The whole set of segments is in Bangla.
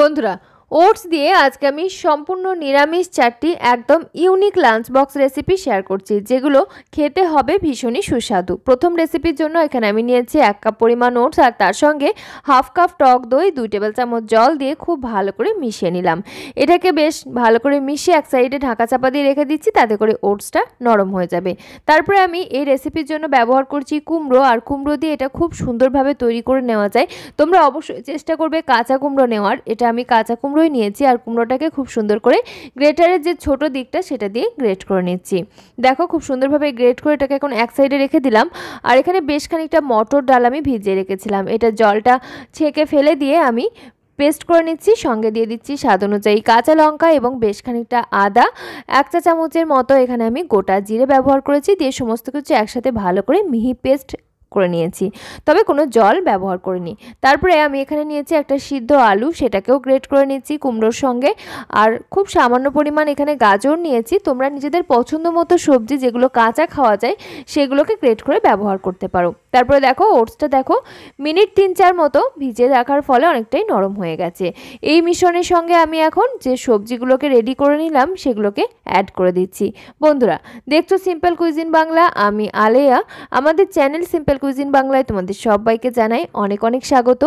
বন্ধুরা ওটস দিয়ে আজকে আমি সম্পূর্ণ নিরামিষ চারটি একদম unique lunch box recipe share করছি যেগুলো খেতে হবে ভীষণই সুস্বাদু প্রথম রেসিপির জন্য এখানে আমি নিয়েছি এক কাপ পরিমাণ ওটস আর তার সঙ্গে হাফ কাপ টক দই দুই টেবিল চামচ জল দিয়ে খুব ভালো করে মিশিয়ে নিলাম এটাকে বেশ ভালো করে মিশিয়ে এক সাইডে ঢাকা চাপা দিয়ে রেখে দিচ্ছি তাতে করে ওটসটা নরম হয়ে যাবে তারপরে আমি এই রেসিপির জন্য ব্যবহার করছি কুমড়ো আর কুমড়ো দিয়ে এটা খুব সুন্দরভাবে তৈরি করে নেওয়া যায় তোমরা অবশ্যই চেষ্টা করবে কাঁচা কুমড়ো নেওয়ার এটা আমি কাঁচা কুমড়ো কুমড়োই নিয়েছি আর কুমড়োটাকে খুব সুন্দর করে গ্রেটারের যে ছোট দিকটা সেটা দিয়ে গ্রেট করে নিচ্ছি দেখো খুব সুন্দরভাবে গ্রেট করে এটাকে এখন এক সাইডে রেখে দিলাম আর এখানে বেশ খানিকটা মটর ডাল আমি ভিজিয়ে রেখেছিলাম এটা জলটা ছেঁকে ফেলে দিয়ে আমি পেস্ট করে নিচ্ছি সঙ্গে দিয়ে দিচ্ছি স্বাদ অনুযায়ী কাঁচা লঙ্কা এবং বেশ খানিকটা আদা এক চা চামচের মতো এখানে আমি গোটা জিরে ব্যবহার করেছি দিয়ে সমস্ত কিছু একসাথে ভালো করে মিহি পেস্ট করে নিয়েছি তবে কোনো জল ব্যবহার করিনি তারপরে আমি এখানে নিয়েছি একটা সিদ্ধ আলু সেটাকেও গ্রেট করে নিয়েছি কুমড়োর সঙ্গে আর খুব সামান্য পরিমাণ এখানে গাজর নিয়েছি তোমরা নিজেদের পছন্দ মতো সবজি যেগুলো কাঁচা খাওয়া যায় সেগুলোকে গ্রেট করে ব্যবহার করতে পারো তারপরে দেখো ওটসটা দেখো মিনিট তিন চার মতো ভিজে রাখার ফলে অনেকটাই নরম হয়ে গেছে এই মিশ্রণের সঙ্গে আমি এখন যে সবজিগুলোকে রেডি করে নিলাম সেগুলোকে অ্যাড করে দিচ্ছি বন্ধুরা দেখছো সিম্পল কুইজিন বাংলা আমি আলেয়া আমাদের চ্যানেল সিম্পল কুইজিন বাংলায় তোমাদের সবাইকে জানাই অনেক অনেক স্বাগত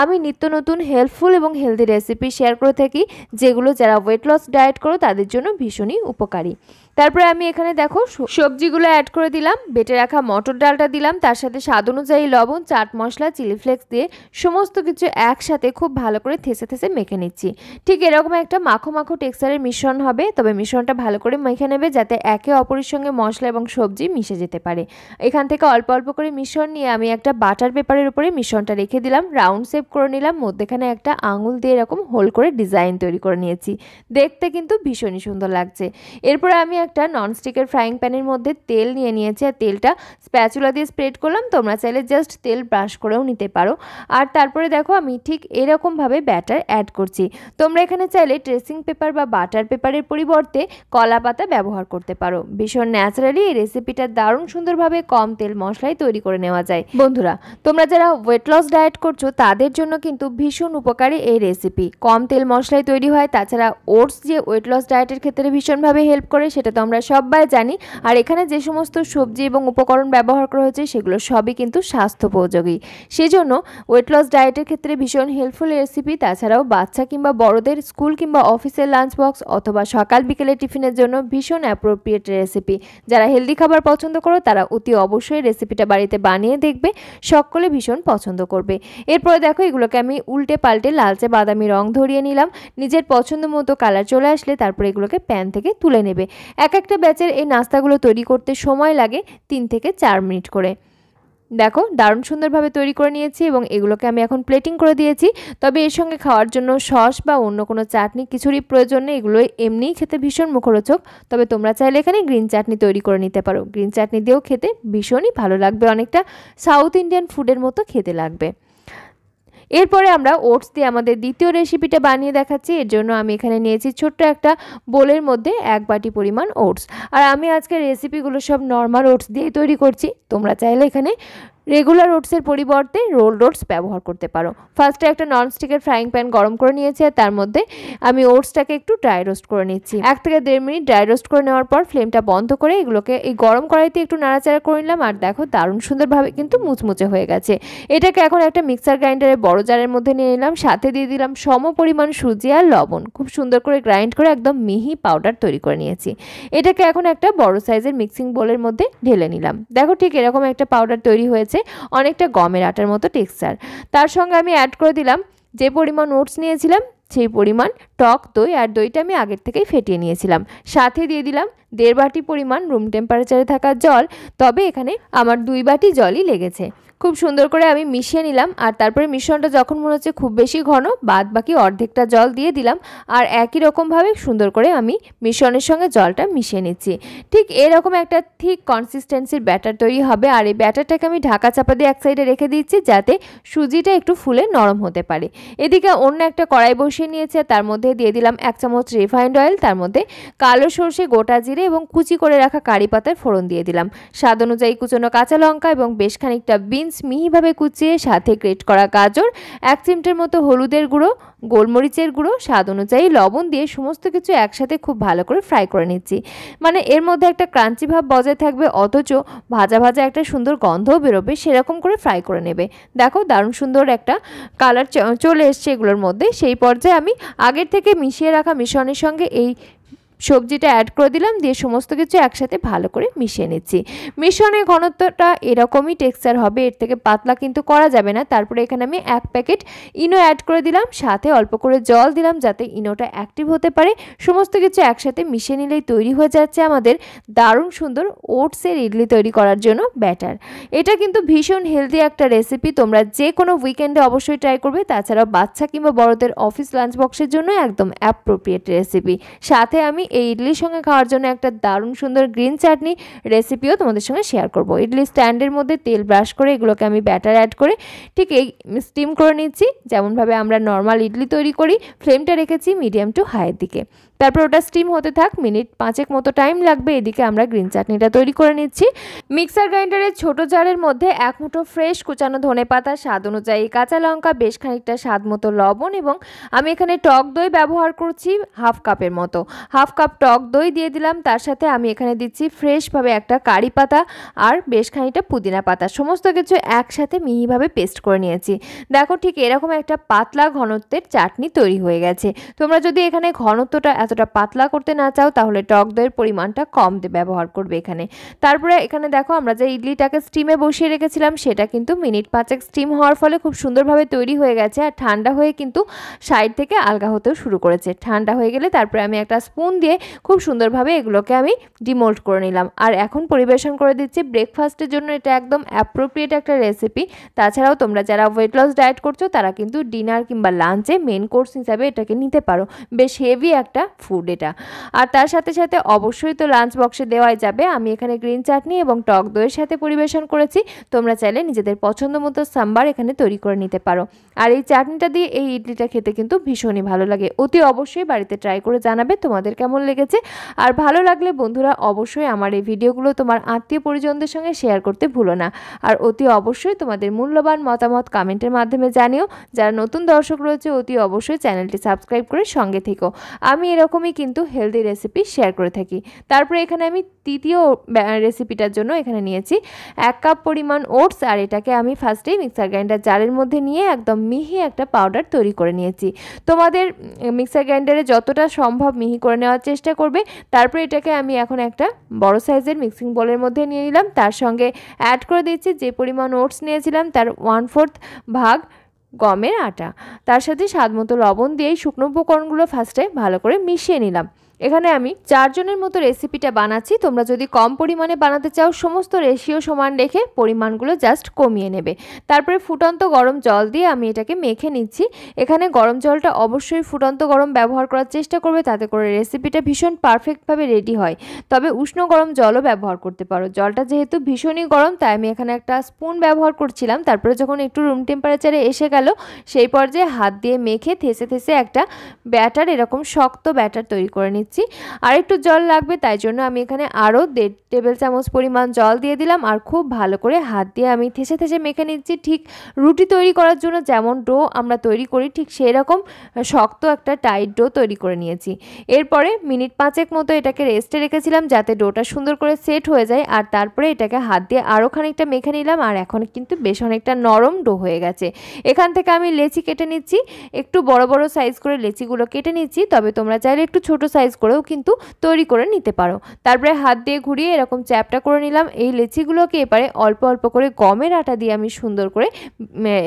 আমি নিত্য নতুন হেল্পফুল এবং হেলদি রেসিপি শেয়ার করে থাকি যেগুলো যারা ওয়েট লস ডায়েট করো তাদের জন্য ভীষণই উপকারী তারপরে আমি এখানে দেখো সবজিগুলো অ্যাড করে দিলাম বেটে রাখা মটর ডালটা দিলাম তার সাথে স্বাদ অনুযায়ী লবণ চাট মশলা চিলি ফ্লেক্স দিয়ে সমস্ত কিছু একসাথে খুব ভালো করে থেসে থেসে মেখে নিচ্ছি ঠিক এরকম একটা মাখো মাখো টেক্সচারের মিশ্রণ হবে তবে মিশ্রণটা ভালো করে মেখে নেবে যাতে একে অপরের সঙ্গে মশলা এবং সবজি মিশে যেতে পারে এখান থেকে অল্প অল্প করে মিশ্রণ নিয়ে আমি একটা বাটার পেপারের উপরে মিশ্রণটা রেখে দিলাম রাউন্ড শেপ করে নিলাম মধ্যেখানে একটা আঙুল দিয়ে এরকম হোল করে ডিজাইন তৈরি করে নিয়েছি দেখতে কিন্তু ভীষণই সুন্দর লাগছে এরপরে আমি একটা ননস্টিকের ফ্রাইং প্যানের মধ্যে তেল নিয়ে নিয়েছি আর তেলটা স্প্যাচুলা দিয়ে স্প্রেড করলাম তোমরা চাইলে জাস্ট তেল ব্রাশ করেও নিতে পারো আর তারপরে দেখো আমি ঠিক এরকমভাবে ব্যাটার অ্যাড করছি তোমরা এখানে চাইলে ট্রেসিং পেপার বা বাটার পেপারের পরিবর্তে কলা পাতা ব্যবহার করতে পারো ভীষণ ন্যাচারালি এই রেসিপিটা দারুণ সুন্দরভাবে কম তেল মশলায় তৈরি করে নেওয়া যায় বন্ধুরা তোমরা যারা ওয়েট লস ডায়েট করছো তাদের জন্য কিন্তু ভীষণ উপকারী এই রেসিপি কম তেল মশলায় তৈরি হয় তাছাড়া ওটস যে ওয়েট লস ডায়েটের ক্ষেত্রে ভীষণভাবে হেল্প করে সেটা সেটা তো আমরা সবাই জানি আর এখানে যে সমস্ত সবজি এবং উপকরণ ব্যবহার করা হয়েছে সেগুলো সবই কিন্তু স্বাস্থ্যোপযোগী সেজন্য ওয়েট লস ডায়েটের ক্ষেত্রে ভীষণ হেল্পফুল রেসিপি তাছাড়াও বাচ্চা কিংবা বড়দের স্কুল কিংবা অফিসের লাঞ্চ বক্স অথবা সকাল বিকেলে টিফিনের জন্য ভীষণ অ্যাপ্রোপ্রিয়েট রেসিপি যারা হেলদি খাবার পছন্দ করো তারা অতি অবশ্যই রেসিপিটা বাড়িতে বানিয়ে দেখবে সকলে ভীষণ পছন্দ করবে এরপরে দেখো এগুলোকে আমি উল্টে পাল্টে লালচে বাদামি রং ধরিয়ে নিলাম নিজের পছন্দ মতো কালার চলে আসলে তারপরে এগুলোকে প্যান থেকে তুলে নেবে এক একটা ব্যাচের এই নাস্তাগুলো তৈরি করতে সময় লাগে তিন থেকে চার মিনিট করে দেখো দারুণ সুন্দরভাবে তৈরি করে নিয়েছি এবং এগুলোকে আমি এখন প্লেটিং করে দিয়েছি তবে এর সঙ্গে খাওয়ার জন্য সস বা অন্য কোনো চাটনি কিছুরই প্রয়োজন নেই এগুলো এমনিই খেতে ভীষণ মুখরোচক তবে তোমরা চাইলে এখানে গ্রিন চাটনি তৈরি করে নিতে পারো গ্রিন চাটনি দিয়েও খেতে ভীষণই ভালো লাগবে অনেকটা সাউথ ইন্ডিয়ান ফুডের মতো খেতে লাগবে এরপরে আমরা ওটস দিয়ে আমাদের দ্বিতীয় রেসিপিটা বানিয়ে দেখাচ্ছি এর জন্য আমি এখানে নিয়েছি ছোট্ট একটা বোলের মধ্যে এক বাটি পরিমাণ ওটস আর আমি আজকে রেসিপিগুলো সব নর্মাল ওটস দিয়েই তৈরি করছি তোমরা চাইলে এখানে রেগুলার ওটসের পরিবর্তে রোল ওটস ব্যবহার করতে পারো ফার্স্টে একটা ননস্টিকের ফ্রাইং প্যান গরম করে নিয়েছি আর তার মধ্যে আমি ওটসটাকে একটু ড্রাই রোস্ট করে নিচ্ছি এক থেকে দেড় মিনিট ড্রাই রোস্ট করে নেওয়ার পর ফ্লেমটা বন্ধ করে এগুলোকে এই গরম কড়াইতে একটু নাড়াচাড়া করে নিলাম আর দেখো দারুণ সুন্দরভাবে কিন্তু মুচমুচে হয়ে গেছে এটাকে এখন একটা মিক্সার গ্রাইন্ডারে বড় জারের মধ্যে নিয়ে নিলাম সাথে দিয়ে দিলাম সম পরিমাণ সুজি আর লবণ খুব সুন্দর করে গ্রাইন্ড করে একদম মিহি পাউডার তৈরি করে নিয়েছি এটাকে এখন একটা বড় সাইজের মিক্সিং বোলের মধ্যে ঢেলে নিলাম দেখো ঠিক এরকম একটা পাউডার তৈরি হয়েছে অনেকটা গমের আটার মতো টেক্সচার তার সঙ্গে আমি অ্যাড করে দিলাম যে পরিমাণ ওটস নিয়েছিলাম সেই পরিমাণ টক দই আর দইটা আমি আগের থেকেই ফেটিয়ে নিয়েছিলাম সাথে দিয়ে দিলাম দেড় বাটি পরিমাণ রুম টেম্পারেচারে থাকা জল তবে এখানে আমার দুই বাটি জলই লেগেছে খুব সুন্দর করে আমি মিশিয়ে নিলাম আর তারপরে মিশ্রণটা যখন মনে হচ্ছে খুব বেশি ঘন বাদ বাকি অর্ধেকটা জল দিয়ে দিলাম আর একই রকমভাবে সুন্দর করে আমি মিশ্রণের সঙ্গে জলটা মিশিয়ে নিচ্ছি ঠিক এরকম একটা ঠিক কনসিস্টেন্সির ব্যাটার তৈরি হবে আর এই ব্যাটারটাকে আমি ঢাকা চাপা দিয়ে এক সাইডে রেখে দিচ্ছি যাতে সুজিটা একটু ফুলে নরম হতে পারে এদিকে অন্য একটা কড়াই বসিয়ে নিয়েছে তার মধ্যে দিয়ে দিলাম এক চামচ রিফাইন্ড অয়েল তার মধ্যে কালো সর্ষে গোটা জিরে এবং কুচি করে রাখা কারি পাতার ফোড়ন দিয়ে দিলাম স্বাদ অনুযায়ী কুচনো কাঁচা লঙ্কা এবং বেশ খানিকটা বিন ইনগ্রিডিয়েন্টস মিহিভাবে কুচিয়ে সাথে গ্রেট করা গাজর এক চিমটের মতো হলুদের গুঁড়ো গোলমরিচের গুঁড়ো স্বাদ অনুযায়ী লবণ দিয়ে সমস্ত কিছু একসাথে খুব ভালো করে ফ্রাই করে নিচ্ছি মানে এর মধ্যে একটা ক্রাঞ্চি ভাব বজায় থাকবে অথচ ভাজা ভাজা একটা সুন্দর গন্ধও বেরোবে সেরকম করে ফ্রাই করে নেবে দেখো দারুণ সুন্দর একটা কালার চলে এসছে এগুলোর মধ্যে সেই পর্যায়ে আমি আগের থেকে মিশিয়ে রাখা মিশ্রণের সঙ্গে এই সবজিটা অ্যাড করে দিলাম দিয়ে সমস্ত কিছু একসাথে ভালো করে মিশিয়ে নিচ্ছি মিশ্রণের ঘনত্বটা এরকমই টেক্সচার হবে এর থেকে পাতলা কিন্তু করা যাবে না তারপরে এখানে আমি এক প্যাকেট ইনো অ্যাড করে দিলাম সাথে অল্প করে জল দিলাম যাতে ইনোটা অ্যাক্টিভ হতে পারে সমস্ত কিছু একসাথে মিশিয়ে নিলেই তৈরি হয়ে যাচ্ছে আমাদের দারুণ সুন্দর ওটসের ইডলি তৈরি করার জন্য ব্যাটার এটা কিন্তু ভীষণ হেলদি একটা রেসিপি তোমরা যে কোনো উইকেন্ডে অবশ্যই ট্রাই করবে তাছাড়াও বাচ্চা কিংবা বড়দের অফিস লাঞ্চ বক্সের জন্য একদম অ্যাপ্রোপ্রিয়েট রেসিপি সাথে আমি এই ইডলির সঙ্গে খাওয়ার জন্য একটা দারুণ সুন্দর গ্রিন চাটনি রেসিপিও তোমাদের সঙ্গে শেয়ার করব ইডলি স্ট্যান্ডের মধ্যে তেল ব্রাশ করে এগুলোকে আমি ব্যাটার অ্যাড করে ঠিক এই স্টিম করে নিচ্ছি যেমনভাবে আমরা নর্মাল ইডলি তৈরি করি ফ্লেমটা রেখেছি মিডিয়াম টু হাইয়ের দিকে তারপর ওটা স্টিম হতে থাক মিনিট পাঁচেক মতো টাইম লাগবে এদিকে আমরা গ্রিন চাটনিটা তৈরি করে নিচ্ছি মিক্সার গ্রাইন্ডারের ছোট জারের মধ্যে এক মুঠো ফ্রেশ কুচানো ধনে পাতা স্বাদ অনুযায়ী কাঁচা লঙ্কা বেশ খানিকটা স্বাদ মতো লবণ এবং আমি এখানে টক দই ব্যবহার করছি হাফ কাপের মতো হাফ কাপ টক দই দিয়ে দিলাম তার সাথে আমি এখানে দিচ্ছি ফ্রেশভাবে একটা কারি পাতা আর বেশ খানিকটা পুদিনা পাতা সমস্ত কিছু একসাথে মিহিভাবে পেস্ট করে নিয়েছি দেখো ঠিক এরকম একটা পাতলা ঘনত্বের চাটনি তৈরি হয়ে গেছে তোমরা যদি এখানে ঘনত্বটা এতটা পাতলা করতে না চাও তাহলে টক দইয়ের পরিমাণটা কম ব্যবহার করবে এখানে তারপরে এখানে দেখো আমরা যে ইডলিটাকে স্টিমে বসিয়ে রেখেছিলাম সেটা কিন্তু মিনিট পাঁচেক স্টিম হওয়ার ফলে খুব সুন্দরভাবে তৈরি হয়ে গেছে আর ঠান্ডা হয়ে কিন্তু সাইড থেকে আলগা হতেও শুরু করেছে ঠান্ডা হয়ে গেলে তারপরে আমি একটা স্পুন দিয়ে খুব সুন্দরভাবে এগুলোকে আমি ডিমোল্ট করে নিলাম আর এখন পরিবেশন করে দিচ্ছি ব্রেকফাস্টের জন্য এটা একদম অ্যাপ্রোপ্রিয়েট একটা রেসিপি তাছাড়াও তোমরা যারা ওয়েট লস ডায়েট করছো তারা কিন্তু ডিনার কিংবা লাঞ্চে মেন কোর্স হিসাবে এটাকে নিতে পারো বেশ হেভি একটা ফুড এটা আর তার সাথে সাথে অবশ্যই তো লাঞ্চ বক্সে দেওয়াই যাবে আমি এখানে গ্রিন চাটনি এবং টক দইয়ের সাথে পরিবেশন করেছি তোমরা চাইলে নিজেদের পছন্দ মতো সাম্বার এখানে তৈরি করে নিতে পারো আর এই চাটনিটা দিয়ে এই ইডলিটা খেতে কিন্তু ভীষণই ভালো লাগে অতি অবশ্যই বাড়িতে ট্রাই করে জানাবে তোমাদের কেমন লেগেছে আর ভালো লাগলে বন্ধুরা অবশ্যই আমার এই ভিডিওগুলো তোমার আত্মীয় পরিজনদের সঙ্গে শেয়ার করতে ভুলো না আর অতি অবশ্যই তোমাদের মূল্যবান মতামত কমেন্টের মাধ্যমে জানিও যারা নতুন দর্শক রয়েছে অতি অবশ্যই চ্যানেলটি সাবস্ক্রাইব করে সঙ্গে থেকো আমি এরকম রকমই কিন্তু হেলদি রেসিপি শেয়ার করে থাকি তারপরে এখানে আমি তৃতীয় রেসিপিটার জন্য এখানে নিয়েছি এক কাপ পরিমাণ ওটস আর এটাকে আমি ফার্স্টেই মিক্সার গ্রাইন্ডার জারের মধ্যে নিয়ে একদম মিহি একটা পাউডার তৈরি করে নিয়েছি তোমাদের মিক্সার গ্রাইন্ডারে যতটা সম্ভব মিহি করে নেওয়ার চেষ্টা করবে তারপরে এটাকে আমি এখন একটা বড় সাইজের মিক্সিং বোলের মধ্যে নিয়ে নিলাম তার সঙ্গে অ্যাড করে দিচ্ছি যে পরিমাণ ওটস নিয়েছিলাম তার ওয়ান ফোর্থ ভাগ গমের আটা তার সাথে স্বাদমতো লবণ দিয়ে শুকনো উপকরণগুলো ফার্স্টে ভালো করে মিশিয়ে নিলাম এখানে আমি চারজনের মতো রেসিপিটা বানাচ্ছি তোমরা যদি কম পরিমাণে বানাতে চাও সমস্ত রেশিও সমান রেখে পরিমাণগুলো জাস্ট কমিয়ে নেবে তারপরে ফুটন্ত গরম জল দিয়ে আমি এটাকে মেখে নিচ্ছি এখানে গরম জলটা অবশ্যই ফুটন্ত গরম ব্যবহার করার চেষ্টা করবে তাতে করে রেসিপিটা ভীষণ পারফেক্টভাবে রেডি হয় তবে উষ্ণ গরম জলও ব্যবহার করতে পারো জলটা যেহেতু ভীষণই গরম তাই আমি এখানে একটা স্পুন ব্যবহার করছিলাম তারপরে যখন একটু রুম টেম্পারেচারে এসে গেল সেই পর্যায়ে হাত দিয়ে মেখে থেসে থেসে একটা ব্যাটার এরকম শক্ত ব্যাটার তৈরি করে নিচ্ছি নিচ্ছি আর একটু জল লাগবে তাই জন্য আমি এখানে আরও দেড় টেবিল চামচ পরিমাণ জল দিয়ে দিলাম আর খুব ভালো করে হাত দিয়ে আমি থেসে থেসে মেখে নিচ্ছি ঠিক রুটি তৈরি করার জন্য যেমন ডো আমরা তৈরি করি ঠিক সেই রকম শক্ত একটা টাইট ডো তৈরি করে নিয়েছি এরপরে মিনিট পাঁচেক মতো এটাকে রেস্টে রেখেছিলাম যাতে ডোটা সুন্দর করে সেট হয়ে যায় আর তারপরে এটাকে হাত দিয়ে আরও খানিকটা মেখে নিলাম আর এখন কিন্তু বেশ অনেকটা নরম ডো হয়ে গেছে এখান থেকে আমি লেচি কেটে নিচ্ছি একটু বড় বড় সাইজ করে লেচিগুলো কেটে নিচ্ছি তবে তোমরা চাইলে একটু ছোট সাইজ করেও কিন্তু তৈরি করে নিতে পারো তারপরে হাত দিয়ে ঘুরিয়ে এরকম চ্যাপটা করে নিলাম এই লেচিগুলোকে এবারে অল্প অল্প করে গমের আটা দিয়ে আমি সুন্দর করে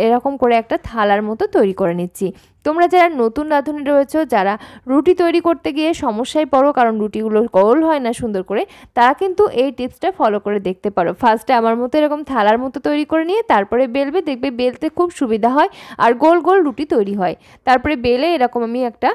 এরকম করে একটা থালার মতো তৈরি করে নিচ্ছি তোমরা যারা নতুন রাঁধুনি রয়েছ যারা রুটি তৈরি করতে গিয়ে সমস্যায় পড়ো কারণ রুটিগুলো গোল হয় না সুন্দর করে তারা কিন্তু এই টিপসটা ফলো করে দেখতে পারো ফার্স্টে আমার মতো এরকম থালার মতো তৈরি করে নিয়ে তারপরে বেলবে দেখবে বেলতে খুব সুবিধা হয় আর গোল গোল রুটি তৈরি হয় তারপরে বেলে এরকম আমি একটা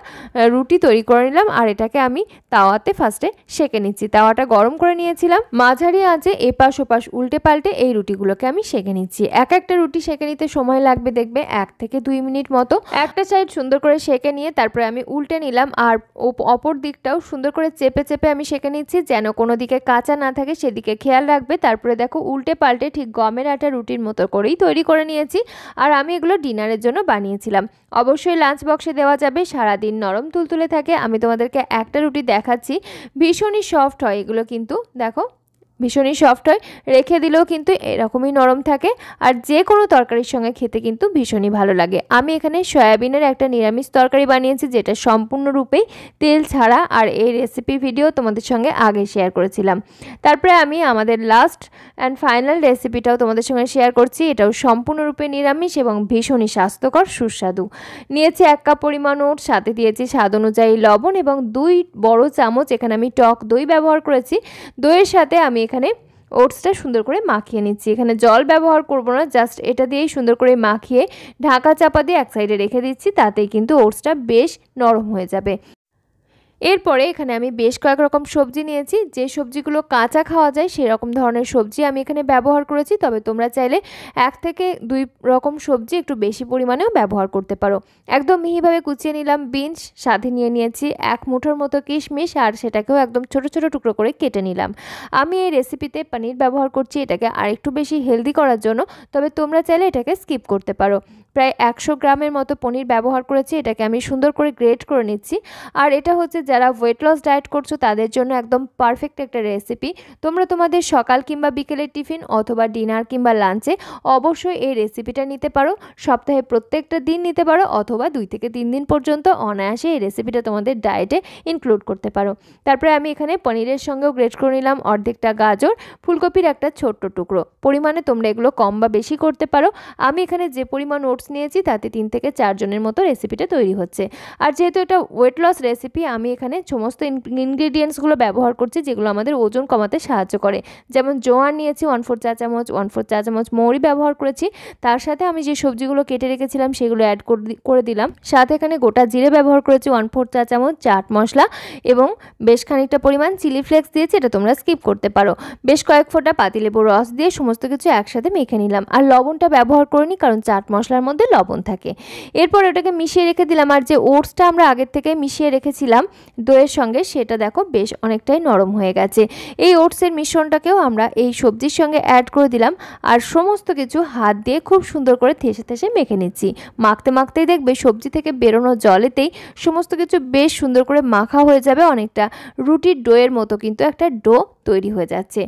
রুটি তৈরি করে নিলাম আর এটাকে আমি তাওয়াতে ফার্স্টে সেঁকে নিচ্ছি তাওয়াটা গরম করে নিয়েছিলাম মাঝারি আঁচে এপাশ ওপাশ উল্টে পাল্টে এই রুটিগুলোকে আমি সেঁকে নিচ্ছি এক একটা রুটি সেঁকে নিতে সময় লাগবে দেখবে এক থেকে দুই মিনিট মতো একটা সাইড সুন্দর করে সেঁকে নিয়ে তারপরে আমি উল্টে নিলাম আর অপর দিকটাও সুন্দর করে চেপে চেপে আমি সেঁকে নিচ্ছি যেন কোনো দিকে কাঁচা না থাকে সেদিকে খেয়াল রাখবে তারপরে দেখো উল্টে পাল্টে ঠিক গমের আটা রুটির মতো করেই তৈরি করে নিয়েছি আর আমি এগুলো ডিনারের জন্য বানিয়েছিলাম অবশ্যই লাঞ্চ বক্সে দেওয়া যাবে সারাদিন নরম তুলতুলে থাকে আমি তোমাদেরকে একটা রুটি দেখাচ্ছি ভীষণই সফট হয় এগুলো কিন্তু দেখো ভীষণই সফট হয় রেখে দিলেও কিন্তু এরকমই নরম থাকে আর যে কোনো তরকারির সঙ্গে খেতে কিন্তু ভীষণই ভালো লাগে আমি এখানে সয়াবিনের একটা নিরামিষ তরকারি বানিয়েছি যেটা সম্পূর্ণরূপেই তেল ছাড়া আর এই রেসিপি ভিডিও তোমাদের সঙ্গে আগে শেয়ার করেছিলাম তারপরে আমি আমাদের লাস্ট অ্যান্ড ফাইনাল রেসিপিটাও তোমাদের সঙ্গে শেয়ার করছি এটাও সম্পূর্ণরূপে নিরামিষ এবং ভীষণই স্বাস্থ্যকর সুস্বাদু নিয়েছি এক কাপ পরিমাণ ওট সাথে দিয়েছি স্বাদ অনুযায়ী লবণ এবং দুই বড় চামচ এখানে আমি টক দই ব্যবহার করেছি দইয়ের সাথে আমি এখানে ওটসটা সুন্দর করে মাখিয়ে নিচ্ছি এখানে জল ব্যবহার করব না জাস্ট এটা দিয়েই সুন্দর করে মাখিয়ে ঢাকা চাপা দিয়ে এক সাইডে রেখে দিচ্ছি তাতেই কিন্তু ওটসটা বেশ নরম হয়ে যাবে এরপরে এখানে আমি বেশ কয়েক রকম সবজি নিয়েছি যে সবজিগুলো কাঁচা খাওয়া যায় সেরকম ধরনের সবজি আমি এখানে ব্যবহার করেছি তবে তোমরা চাইলে এক থেকে দুই রকম সবজি একটু বেশি পরিমাণেও ব্যবহার করতে পারো একদম মিহিভাবে কুচিয়ে নিলাম বিনস সাধে নিয়ে নিয়েছি এক মুঠোর মতো কিশমিশ আর সেটাকেও একদম ছোট ছোট টুকরো করে কেটে নিলাম আমি এই রেসিপিতে পানির ব্যবহার করছি এটাকে আর একটু বেশি হেলদি করার জন্য তবে তোমরা চাইলে এটাকে স্কিপ করতে পারো প্রায় একশো গ্রামের মতো পনির ব্যবহার করেছি এটাকে আমি সুন্দর করে গ্রেট করে নিচ্ছি আর এটা হচ্ছে যারা ওয়েট লস ডায়েট করছো তাদের জন্য একদম পারফেক্ট একটা রেসিপি তোমরা তোমাদের সকাল কিংবা বিকেলের টিফিন অথবা ডিনার কিংবা লাঞ্চে অবশ্যই এই রেসিপিটা নিতে পারো সপ্তাহে প্রত্যেকটা দিন নিতে পারো অথবা দুই থেকে তিন দিন পর্যন্ত অনায়াসে এই রেসিপিটা তোমাদের ডায়েটে ইনক্লুড করতে পারো তারপরে আমি এখানে পনিরের সঙ্গেও গ্রেট করে নিলাম অর্ধেকটা গাজর ফুলকপির একটা ছোট্ট টুকরো পরিমাণে তোমরা এগুলো কম বা বেশি করতে পারো আমি এখানে যে পরিমাণ ওটস নিয়েছি তাতে তিন থেকে চারজনের মতো রেসিপিটা তৈরি হচ্ছে আর যেহেতু এটা ওয়েট লস রেসিপি আমি এখানে সমস্ত ইনগ্রিডিয়েন্টসগুলো ব্যবহার করছি যেগুলো আমাদের ওজন কমাতে সাহায্য করে যেমন জোয়ার নিয়েছি ওয়ান ফোর চা চামচ ওয়ান ফোর চা চামচ মৌরি ব্যবহার করেছি তার সাথে আমি যে সবজিগুলো কেটে রেখেছিলাম সেগুলো অ্যাড করে দিলাম সাথে এখানে গোটা জিরে ব্যবহার করেছি ওয়ান ফোর চা চামচ চাট মশলা এবং বেশ খানিকটা পরিমাণ চিলি ফ্লেক্স দিয়েছি এটা তোমরা স্কিপ করতে পারো বেশ কয়েক ফোটা পাতিলেবুর রস দিয়ে সমস্ত কিছু একসাথে মেখে নিলাম আর লবণটা ব্যবহার করিনি কারণ চাট মশলার মধ্যে লবণ থাকে এরপর ওটাকে মিশিয়ে রেখে দিলাম আর যে ওটসটা আমরা আগের থেকে মিশিয়ে রেখেছিলাম দইয়ের সঙ্গে সেটা দেখো বেশ অনেকটাই নরম হয়ে গেছে এই ওটসের মিশ্রণটাকেও আমরা এই সবজির সঙ্গে অ্যাড করে দিলাম আর সমস্ত কিছু হাত দিয়ে খুব সুন্দর করে থেসে থেসে মেখে নিচ্ছি মাখতে মাখতেই দেখবে সবজি থেকে বেরোনো জলেতেই সমস্ত কিছু বেশ সুন্দর করে মাখা হয়ে যাবে অনেকটা রুটির ডোয়ের মতো কিন্তু একটা ডো তৈরি হয়ে যাচ্ছে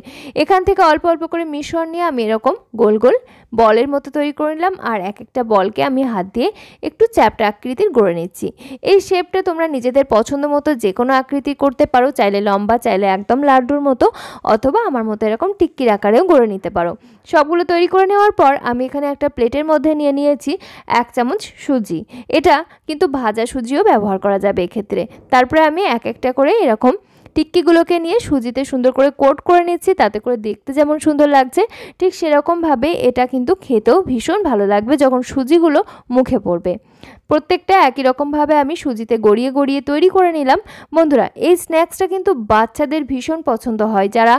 এখান থেকে অল্প অল্প করে মিশ্রণ নিয়ে আমি এরকম গোল গোল বলের মতো তৈরি করে নিলাম আর এক একটা বলকে আমি হাত দিয়ে একটু চ্যাপটা আকৃতির গড়ে নিচ্ছি এই শেপটা তোমরা নিজেদের পছন্দ মতো যে কোনো আকৃতি করতে পারো চাইলে লম্বা চাইলে একদম লাড্ডুর মতো অথবা আমার মতো এরকম টিক্কির আকারেও গড়ে নিতে পারো সবগুলো তৈরি করে নেওয়ার পর আমি এখানে একটা প্লেটের মধ্যে নিয়ে নিয়েছি এক চামচ সুজি এটা কিন্তু ভাজা সুজিও ব্যবহার করা যাবে এক্ষেত্রে তারপরে আমি এক একটা করে এরকম টিক্কিগুলোকে নিয়ে সুজিতে সুন্দর করে কোট করে নিচ্ছি তাতে করে দেখতে যেমন সুন্দর লাগছে ঠিক সেরকমভাবে এটা কিন্তু খেতেও ভীষণ ভালো লাগবে যখন সুজিগুলো মুখে পড়বে প্রত্যেকটা একই রকমভাবে আমি সুজিতে গড়িয়ে গড়িয়ে তৈরি করে নিলাম বন্ধুরা এই স্ন্যাক্সটা কিন্তু বাচ্চাদের ভীষণ পছন্দ হয় যারা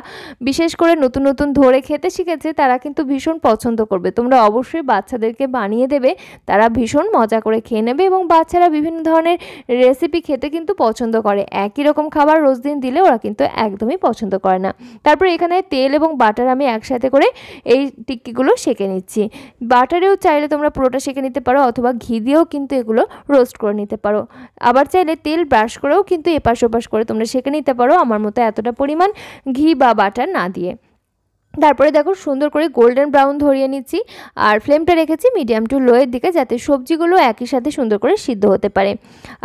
বিশেষ করে নতুন নতুন ধরে খেতে শিখেছে তারা কিন্তু ভীষণ পছন্দ করবে তোমরা অবশ্যই বাচ্চাদেরকে বানিয়ে দেবে তারা ভীষণ মজা করে খেয়ে নেবে এবং বাচ্চারা বিভিন্ন ধরনের রেসিপি খেতে কিন্তু পছন্দ করে একই রকম খাবার রোজ দিন দিলে ওরা কিন্তু একদমই পছন্দ করে না তারপর এখানে তেল এবং বাটার আমি একসাথে করে এই টিক্কিগুলো সেঁকে নিচ্ছি বাটারেও চাইলে তোমরা পুরোটা সেঁকে নিতে পারো অথবা ঘি দিয়েও কিন্তু এগুলো রোস্ট করে নিতে পারো আবার চাইলে তেল ব্রাশ করেও কিন্তু এপাশ ওপাশ করে তোমরা সেঁকে নিতে পারো আমার মতো এতটা পরিমাণ ঘি বা বাটার না দিয়ে তারপরে দেখো সুন্দর করে গোল্ডেন ব্রাউন ধরিয়ে নিচ্ছি আর ফ্লেমটা রেখেছি মিডিয়াম টু লোয়ের দিকে যাতে সবজিগুলো একই সাথে সুন্দর করে সিদ্ধ হতে পারে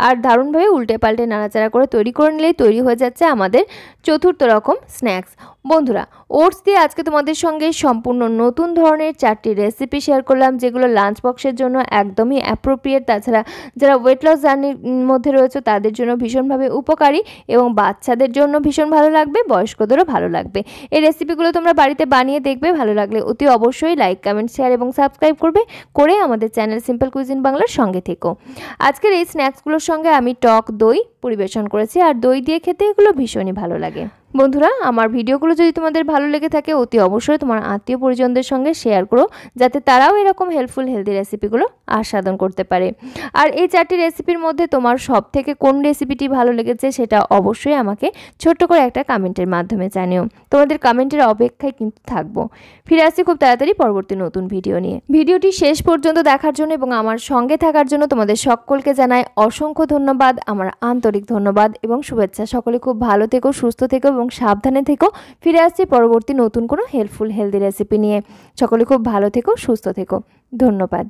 আর দারুণভাবে উল্টে পাল্টে নাড়াচাড়া করে তৈরি করে নিলেই তৈরি হয়ে যাচ্ছে আমাদের চতুর্থ রকম স্ন্যাক্স বন্ধুরা ওটস দিয়ে আজকে তোমাদের সঙ্গে সম্পূর্ণ নতুন ধরনের চারটি রেসিপি শেয়ার করলাম যেগুলো লাঞ্চ বক্সের জন্য একদমই অ্যাপ্রোপ্রিয়েট তাছাড়া যারা ওয়েট লস জার্নির মধ্যে রয়েছে তাদের জন্য ভীষণভাবে উপকারী এবং বাচ্চাদের জন্য ভীষণ ভালো লাগবে বয়স্কদেরও ভালো লাগবে এই রেসিপিগুলো তোমরা বাড়িতে বানিয়ে দেখবে ভালো লাগলে অতি অবশ্যই লাইক কমেন্ট শেয়ার এবং সাবস্ক্রাইব করবে করে আমাদের চ্যানেল সিম্পল কুইজিন বাংলার সঙ্গে থেকো আজকের এই স্ন্যাক্সগুলোর সঙ্গে আমি টক দই পরিবেশন করেছি আর দই দিয়ে খেতে এগুলো ভীষণই ভালো লাগে বন্ধুরা আমার ভিডিওগুলো যদি তোমাদের ভালো লেগে থাকে অতি অবশ্যই তোমার আত্মীয় পরিজনদের সঙ্গে শেয়ার করো যাতে তারাও এরকম হেল্পফুল হেলদি রেসিপিগুলো আস্বাদন করতে পারে আর এই চারটি রেসিপির মধ্যে তোমার সব থেকে কোন রেসিপিটি ভালো লেগেছে সেটা অবশ্যই আমাকে ছোট্ট করে একটা কমেন্টের মাধ্যমে জানিও তোমাদের কমেন্টের অপেক্ষায় কিন্তু থাকবো ফিরে আসছি খুব তাড়াতাড়ি পরবর্তী নতুন ভিডিও নিয়ে ভিডিওটি শেষ পর্যন্ত দেখার জন্য এবং আমার সঙ্গে থাকার জন্য তোমাদের সকলকে জানাই অসংখ্য ধন্যবাদ আমার আন্তরিক ধন্যবাদ এবং শুভেচ্ছা সকলে খুব ভালো থেকো সুস্থ থেকো এবং সাবধানে থেকো ফিরে আসছি পরবর্তী নতুন কোনো হেল্পফুল হেলদি রেসিপি নিয়ে সকলে খুব ভালো থেকো সুস্থ থেকো ধন্যবাদ